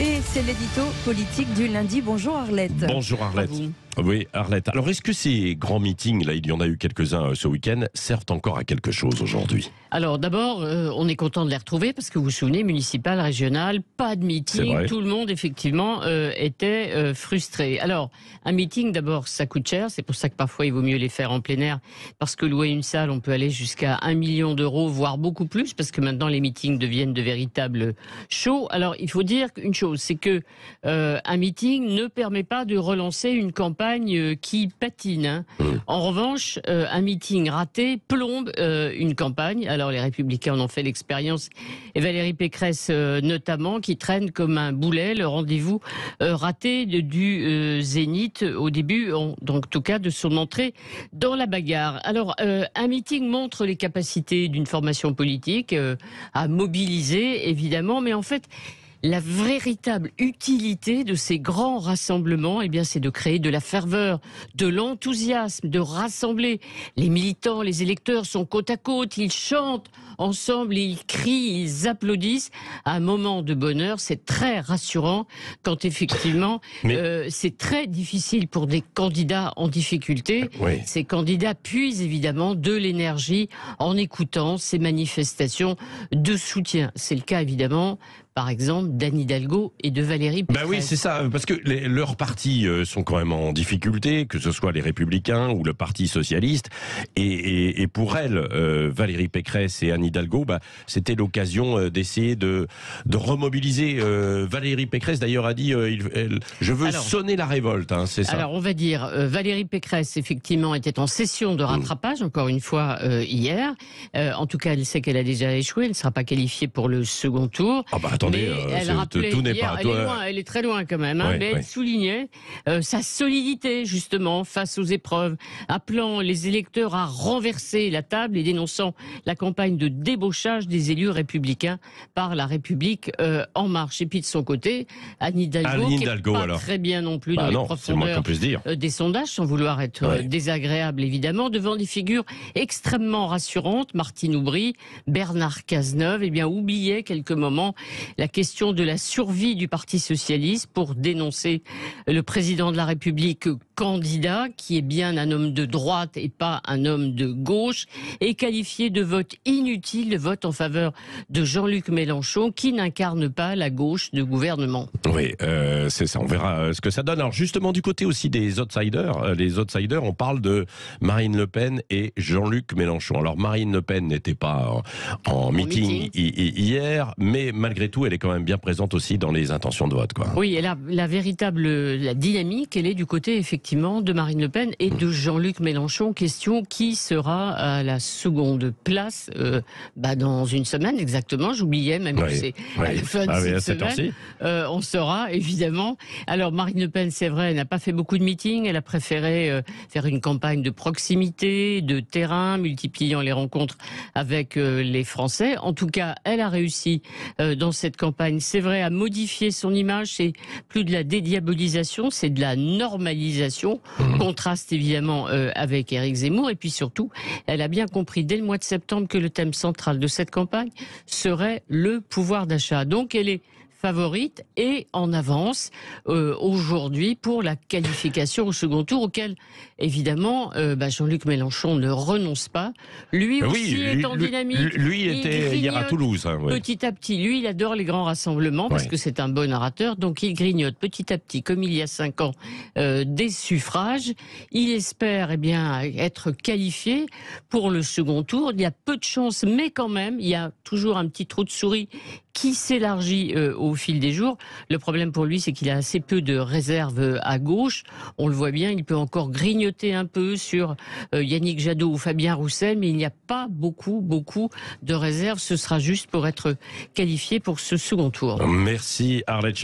Et c'est l'édito politique du lundi. Bonjour Arlette. Bonjour Arlette. Ah oui, Arlette. Alors, est-ce que ces grands meetings, là, il y en a eu quelques-uns euh, ce week-end, servent encore à quelque chose aujourd'hui Alors, d'abord, euh, on est content de les retrouver parce que vous vous souvenez, municipal, régional, pas de meeting. Tout le monde, effectivement, euh, était frustré. Alors, un meeting, d'abord, ça coûte cher. C'est pour ça que parfois, il vaut mieux les faire en plein air parce que louer une salle, on peut aller jusqu'à un million d'euros, voire beaucoup plus, parce que maintenant, les meetings deviennent de véritables shows. Alors, il faut dire une chose, c'est que un meeting ne permet pas de relancer une campagne euh, qui patine. Hein. Mmh. En revanche, euh, un meeting raté plombe euh, une campagne. Alors les républicains en ont fait l'expérience, et Valérie Pécresse notamment, qui traîne comme un boulet le rendez-vous raté du Zénith au début, donc en tout cas de son entrée dans la bagarre. Alors un meeting montre les capacités d'une formation politique à mobiliser, évidemment, mais en fait la véritable utilité de ces grands rassemblements, eh bien, c'est de créer de la ferveur, de l'enthousiasme, de rassembler. Les militants, les électeurs sont côte à côte, ils chantent ensemble, ils crient, ils applaudissent. un moment de bonheur, c'est très rassurant quand effectivement, euh, c'est très difficile pour des candidats en difficulté. Euh, ces candidats puisent évidemment de l'énergie en écoutant ces manifestations de soutien. C'est le cas évidemment par exemple, d'Anne Hidalgo et de Valérie Pécresse. Bah oui, c'est ça, parce que leurs partis euh, sont quand même en difficulté, que ce soit les Républicains ou le Parti Socialiste. Et, pour elles, euh, Valérie Pécresse et Anne Hidalgo, bah, c'était l'occasion euh, d'essayer de, remobiliser. Valérie Pécresse, d'ailleurs, a dit Je veux sonner la révolte, hein, c'est ça. Alors, on va dire, Valérie Pécresse, effectivement, était en session de mm. rattrapage, encore une fois, hier. en tout cas, elle sait qu'elle a déjà échoué, elle ne sera pas qualifiée pour le second tour. Ah bah, attends, elle rappelait, pas Elle est, très loin quand même, hein, mais elle soulignait euh, sa solidité justement face aux épreuves, appelant les électeurs à renverser la table et dénonçant la campagne de débauchage des élus républicains par la République euh, en marche. Et puis de son côté, Anne Hidalgo, qui n'est pas très bien non plus dans bah les euh, des sondages, sans vouloir être désagréable évidemment, devant des figures extrêmement rassurantes, Martine Aubry, Bernard Cazeneuve, eh bien oubliait quelques moments la question de la survie du Parti socialiste pour dénoncer le président de la République candidat, qui est bien un homme de droite et pas un homme de gauche, est qualifié de vote inutile, le vote en faveur de Jean-Luc Mélenchon, qui n'incarne pas la gauche de gouvernement. Oui, euh, c'est ça, on verra euh, ce que ça donne. Alors justement, du côté aussi des outsiders, euh, les outsiders, on parle de Marine Le Pen et Jean-Luc Mélenchon. Alors Marine Le Pen n'était pas en, meeting, hier, mais malgré tout, elle est quand même bien présente aussi dans les intentions de vote. Quoi. Oui, et la, la véritable la dynamique, elle est du côté effectivement de Marine Le Pen et mm. de Jean-Luc Mélenchon. Question qui sera à la seconde place euh, bah, dans une semaine exactement. J'oubliais même que c'est fin de ah semaine. Euh, on saura évidemment. Alors Marine Le Pen, c'est vrai, elle n'a pas fait beaucoup de meetings. Elle a préféré euh, faire une campagne de proximité, de terrain, multipliant les rencontres avec les Français. En tout cas, elle a réussi dans cette cette campagne, c'est vrai, a modifié son image. C'est plus de la dédiabolisation, c'est de la normalisation. Mmh. Contraste évidemment euh, avec Éric Zemmour. Et puis surtout, elle a bien compris dès le mois de septembre que le thème central de cette campagne serait le pouvoir d'achat. Donc elle est favorite et en avance euh, aujourd'hui pour la qualification au second tour, auquel évidemment euh, bah, Jean-Luc Mélenchon ne renonce pas. Lui ben aussi est en dynamique. Lui, était hier à Toulouse. Hein, petit à petit, lui, il adore les grands rassemblements parce que c'est un bon orateur, donc il grignote petit à petit, comme il y a cinq ans, euh, des suffrages. Il espère eh bien être qualifié pour le second tour. Il y a peu de chances, mais quand même, il y a toujours un petit trou de souris qui s'élargit euh, au fil des jours. Le problème pour lui, c'est qu'il a assez peu de réserves euh, à gauche. On le voit bien, il peut encore grignoter un peu sur euh, Yannick Jadot ou Fabien Roussel, mais il n'y a pas beaucoup, beaucoup de réserves. Ce sera juste pour être qualifié pour ce second tour. Merci Arlette.